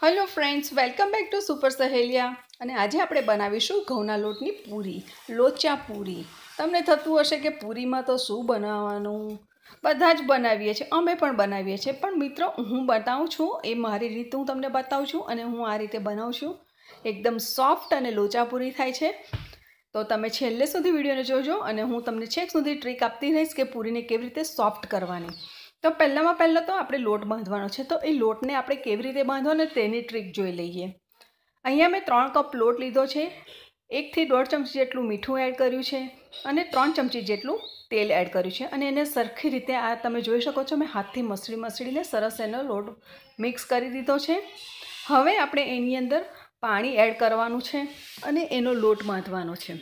hello friends welcome back to super Saheliya અને આજે આપણે બનાવીશું ઘઉંના લોટની પૂરી લોચા પૂરી તમને થતું હશે કે પૂરીમાં તો શું બનાવવાનું બધા જ બનાવીએ છીએ અમે પણ બનાવીએ છીએ પણ મિત્રો હું બતાવું છું એ મારી રીત હું તમને બતાવું છું અને હું આ રીતે બનાવું છું એકદમ સોફ્ટ અને લોચા પૂરી થાય છે તો તમે છેલ્લે સુધી વિડીયોને જોજો અને હું તમને છેક સુધી ટ્રીક આપતી રહીશ કે પૂરીને કેવી રીતે સોફ્ટ કરવાની તો પહેલાંમાં પહેલાં તો આપણે લોટ બાંધવાનો છે તો એ લોટને આપણે કેવી રીતે બાંધો ને તેની ટ્રીક જોઈ લઈએ અહીંયા મેં ત્રણ કપ લોટ લીધો છે એકથી દોઢ ચમચી જેટલું મીઠું એડ કર્યું છે અને ત્રણ ચમચી જેટલું તેલ એડ કર્યું છે અને એને સરખી રીતે આ તમે જોઈ શકો છો મેં હાથથી મસળી મસળીને સરસ એનો લોટ મિક્સ કરી દીધો છે હવે આપણે એની અંદર પાણી એડ કરવાનું છે અને એનો લોટ બાંધવાનો છે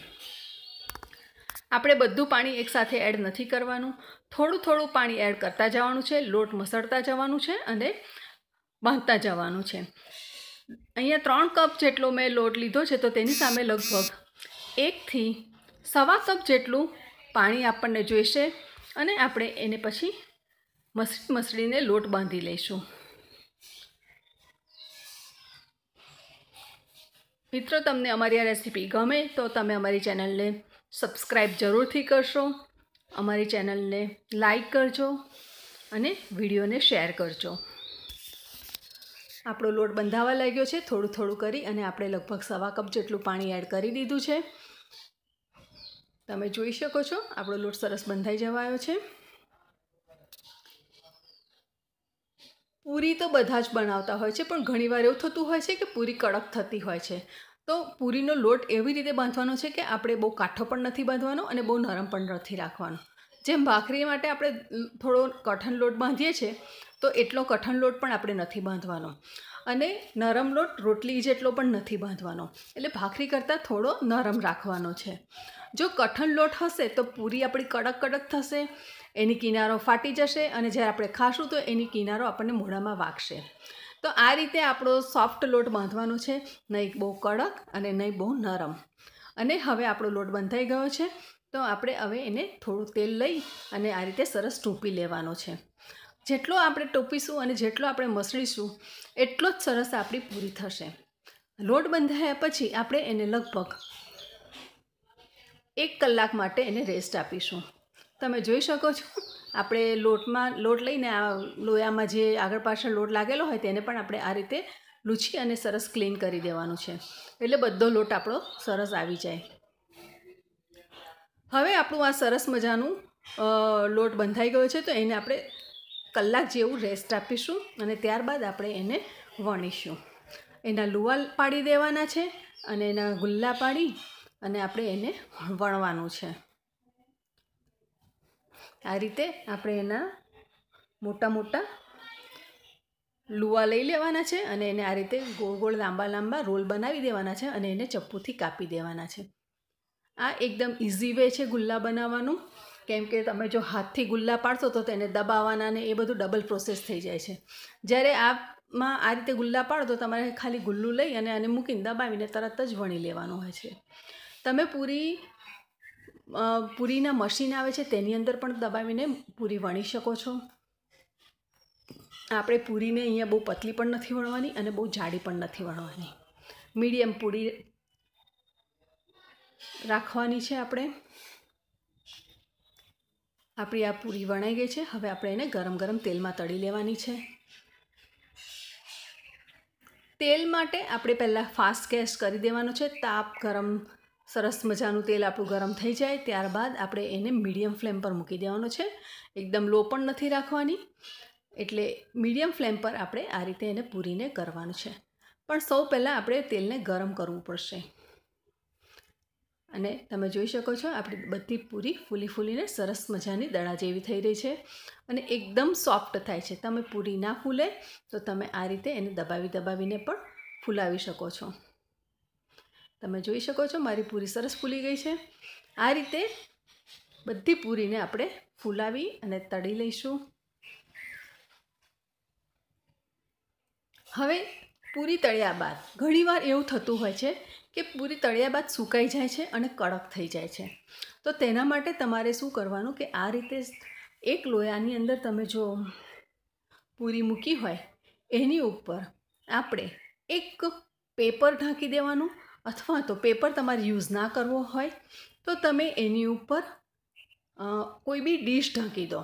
આપણે બધું પાણી એકસાથે એડ નથી કરવાનું થોડું થોડું પાણી એડ કરતા જવાનું છે લોટ મસળતા જવાનું છે અને બાંધતા જવાનું છે અહીંયા ત્રણ કપ જેટલો મેં લોટ લીધો છે તો તેની સામે લગભગ એકથી સવા કપ જેટલું પાણી આપણને જોઈશે અને આપણે એને પછી મસળી મસળીને લોટ બાંધી લઈશું મિત્રો તમને અમારી આ રેસીપી ગમે તો તમે અમારી ચેનલને સબસ્ક્રાઈબ જરૂરથી કરશો અમારી ચેનલને લાઈક કરજો અને વિડીયોને શેર કરજો આપણો લોટ બંધાવા લાગ્યો છે થોડું થોડું કરી અને આપણે લગભગ સવા કપ જેટલું પાણી એડ કરી દીધું છે તમે જોઈ શકો છો આપણો લોટ સરસ બંધાઈ જવાયો છે પૂરી તો બધા જ બનાવતા હોય છે પણ ઘણીવાર એવું થતું હોય છે કે પૂરી કડક થતી હોય છે તો પૂરીનો લોટ એવી રીતે બાંધવાનો છે કે આપણે બહુ કાઠો પણ નથી બાંધવાનો અને બહુ નરમ પણ નથી રાખવાનો જેમ ભાખરી માટે આપણે થોડો કઠણ લોટ બાંધીએ છીએ તો એટલો કઠણ લોટ પણ આપણે નથી બાંધવાનો અને નરમ લોટ રોટલી જેટલો પણ નથી બાંધવાનો એટલે ભાખરી કરતાં થોડો નરમ રાખવાનો છે જો કઠણ લોટ હશે તો પૂરી આપણી કડક કડક થશે એની કિનારો ફાટી જશે અને જ્યારે આપણે ખાશું તો એની કિનારો આપણને મોઢામાં વાગશે તો આ રીતે આપણો સોફ્ટ લોટ બાંધવાનો છે નહીં બહુ કડક અને નહીં બહુ નરમ અને હવે આપણો લોટ બંધાઈ ગયો છે તો આપણે હવે એને થોડું તેલ લઈ અને આ રીતે સરસ ટોપી લેવાનો છે જેટલો આપણે ટોપીશું અને જેટલો આપણે મસળીશું એટલો જ સરસ આપણી પૂરી થશે લોટ બંધાયા પછી આપણે એને લગભગ એક કલાક માટે એને રેસ્ટ આપીશું તમે જોઈ શકો છો આપણે લોટમાં લોટ લઈને આ લોયામાં જે આગળ પાછળ લોટ લાગેલો હોય તેને પણ આપણે આ રીતે લૂછી અને સરસ ક્લીન કરી દેવાનું છે એટલે બધો લોટ આપણો સરસ આવી જાય હવે આપણું આ સરસ મજાનું લોટ બંધાઈ ગયો છે તો એને આપણે કલાક જેવું રેસ્ટ આપીશું અને ત્યારબાદ આપણે એને વણીશું એના લુવા પાડી દેવાના છે અને એના ગુલ્લા પાડી અને આપણે એને વણવાનું છે આ રીતે આપણે એના મોટા મોટા લુવા લઈ લેવાના છે અને એને આ રીતે ગોળ ગોળ લાંબા લાંબા રોલ બનાવી દેવાના છે અને એને ચપ્પુથી કાપી દેવાના છે આ એકદમ ઇઝી વે છે ગુલ્લા બનાવવાનું કેમ કે તમે જો હાથથી ગુલ્લા પાડશો તો તેને દબાવવાના ને એ બધું ડબલ પ્રોસેસ થઈ જાય છે જ્યારે આમાં આ રીતે ગુલ્લા પાડો તો તમારે ખાલી ગુલ્લું લઈ અને આને મૂકીને દબાવીને તરત જ વણી લેવાનું હોય છે તમે પૂરી પૂરીના મશીન આવે છે તેની અંદર પણ દબાવીને પૂરી વણી શકો છો આપણે પૂરીને અહીંયા બહુ પતલી પણ નથી વણવાની અને બહુ જાડી પણ નથી વણવાની મીડિયમ પૂરી રાખવાની છે આપણે આપણી આ પૂરી વણાઈ ગઈ છે હવે આપણે એને ગરમ ગરમ તેલમાં તળી લેવાની છે તેલ માટે આપણે પહેલાં ફાસ્ટ ગેસ કરી દેવાનો છે તાપ ગરમ સરસ મજાનું તેલ આપણું ગરમ થઈ જાય ત્યારબાદ આપણે એને મીડિયમ ફ્લેમ પર મૂકી દેવાનું છે એકદમ લો પણ નથી રાખવાની એટલે મીડિયમ ફ્લેમ પર આપણે આ રીતે એને પૂરીને કરવાનું છે પણ સૌ પહેલાં આપણે તેલને ગરમ કરવું પડશે અને તમે જોઈ શકો છો આપણી બધી પૂરી ફૂલી ફૂલીને સરસ મજાની દડા જેવી થઈ રહી છે અને એકદમ સોફ્ટ થાય છે તમે પૂરી ના ફૂલે તો તમે આ રીતે એને દબાવી દબાવીને પણ ફૂલાવી શકો છો તમે જોઈ શકો છો મારી પૂરી સરસ ફૂલી ગઈ છે આ રીતે બધી પૂરીને આપણે ફૂલાવી અને તળી લઈશું હવે પૂરી તળ્યા બાદ ઘણીવાર એવું થતું હોય છે કે પૂરી તળ્યા બાદ સુકાઈ જાય છે અને કડક થઈ જાય છે તો તેના માટે તમારે શું કરવાનું કે આ રીતે એક લોયાની અંદર તમે જો પૂરી મૂકી હોય એની ઉપર આપણે એક પેપર ઢાંકી દેવાનું અથવા તો પેપર તમારે યુઝ ના કરવો હોય તો તમે એની ઉપર કોઈ બી ડીશ ઢાંકી દો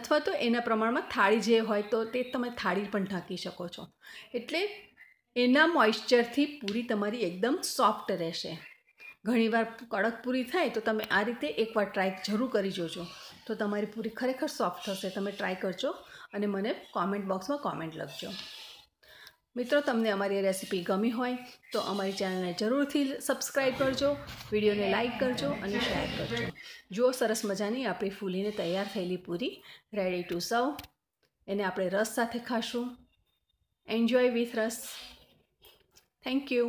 અથવા તો એના પ્રમાણમાં થાળી જે હોય તો તે તમે થાળી પણ ઢાંકી શકો છો એટલે એના મોઇશ્ચરથી પૂરી તમારી એકદમ સોફ્ટ રહેશે ઘણીવાર કડક પૂરી થાય તો તમે આ રીતે એકવાર ટ્રાય જરૂર કરી જોજો તો તમારી પૂરી ખરેખર સોફ્ટ થશે તમે ટ્રાય કરજો અને મને કોમેન્ટ બોક્સમાં કોમેન્ટ લખજો મિત્રો તમને અમારી રેસિપી ગમી હોય તો અમારી ચેનલને જરૂરથી સબસ્ક્રાઈબ કરજો વિડીયોને લાઇક કરજો અને શેર કરજો જો સરસ મજાની આપણી ફૂલીને તૈયાર થયેલી પૂરી રેડી ટુ સર્વ એને આપણે રસ સાથે ખાશું enjoy with ras thank you